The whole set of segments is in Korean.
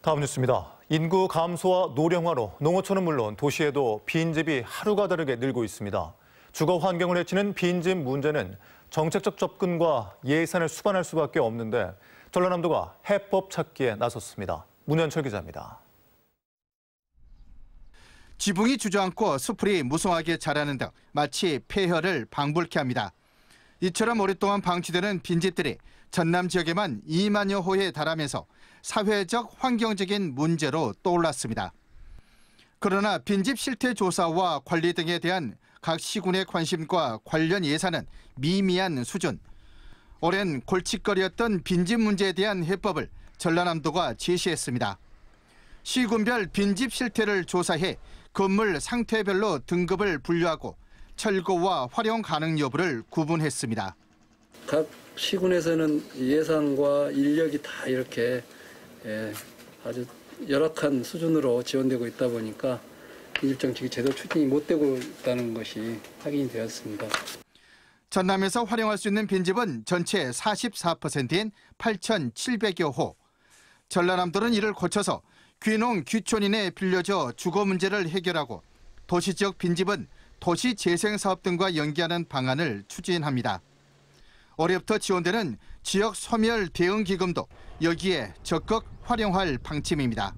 다음 뉴스입니다. 인구 감소와 노령화로 농어촌은 물론 도시에도 빈집이 하루가 다르게 늘고 있습니다. 주거 환경을 해치는 빈집 문제는 정책적 접근과 예산을 수반할 수밖에 없는데 전라남도가 해법 찾기에 나섰습니다. 문현철 기자입니다. 지붕이 주저앉고 수풀이 무성하게 자라는 등 마치 폐허를 방불케 합니다. 이처럼 오랫동안 방치되는 빈집들이 전남 지역에만 2만여 호에 달하면서 사회적 환경적인 문제로 떠올랐습니다. 그러나 빈집 실태 조사와 관리 등에 대한 각 시군의 관심과 관련 예산은 미미한 수준. 오랜 골칫거리였던 빈집 문제에 대한 해법을 전라남도가 제시했습니다. 시군별 빈집 실태를 조사해 건물 상태별로 등급을 분류하고 철거와 활용 가능 여부를 구분했습니다. 각 시군에서는 예산과 인력이 다 이렇게 예, 아주 열악한 수준으로 지원되고 있다 보니까 일정직이 제대 추진이 못 되고 있다는 것이 확인이 되었습니다. 전남에서 활용할 수 있는 빈집은 전체 44%인 8,700여 호. 전라남도는 이를 고쳐서 귀농 귀촌인에 빌려져 주거 문제를 해결하고 도시 지역 빈집은 도시 재생 사업 등과 연계하는 방안을 추진합니다. 올해부터 지원되는 지역 소멸 대응 기금도 여기에 적극 활용할 방침입니다.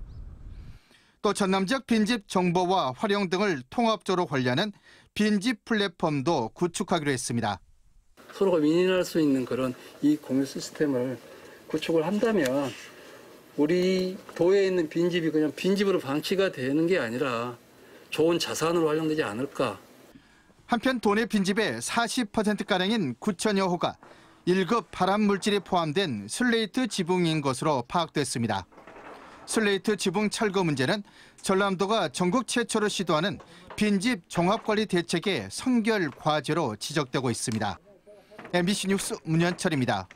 또 전남 지역 빈집 정보와 활용 등을 통합적으로 관리하는 빈집 플랫폼도 구축하기로 했습니다. 서로가 윈윈할 수 있는 그런 이 공유 시스템을 구축을 한다면 우리 도에 있는 빈집이 그냥 빈집으로 방치가 되는 게 아니라 좋은 자산으로 활용되지 않을까 한편 돈의 빈집의 40%가량인 9천여 호가 1급 발암 물질이 포함된 슬레이트 지붕인 것으로 파악됐습니다. 슬레이트 지붕 철거 문제는 전남도가 전국 최초로 시도하는 빈집 종합관리 대책의 선결 과제로 지적되고 있습니다. MBC 뉴스 문현철입니다.